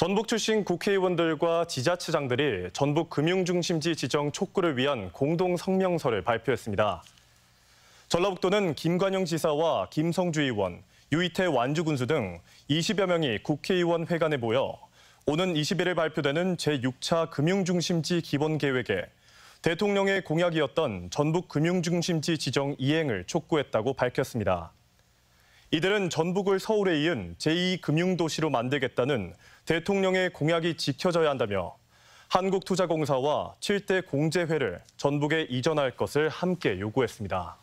전북 출신 국회의원들과 지자체장들이 전북 금융중심지 지정 촉구를 위한 공동 성명서를 발표했습니다. 전라북도는 김관영 지사와 김성주 의원, 유이태 완주군수 등 20여 명이 국회의원 회관에 모여 오는 2 0일에 발표되는 제6차 금융중심지 기본계획에 대통령의 공약이었던 전북 금융중심지 지정 이행을 촉구했다고 밝혔습니다. 이들은 전북을 서울에 이은 제2금융도시로 만들겠다는 대통령의 공약이 지켜져야 한다며 한국투자공사와 7대 공제회를 전북에 이전할 것을 함께 요구했습니다.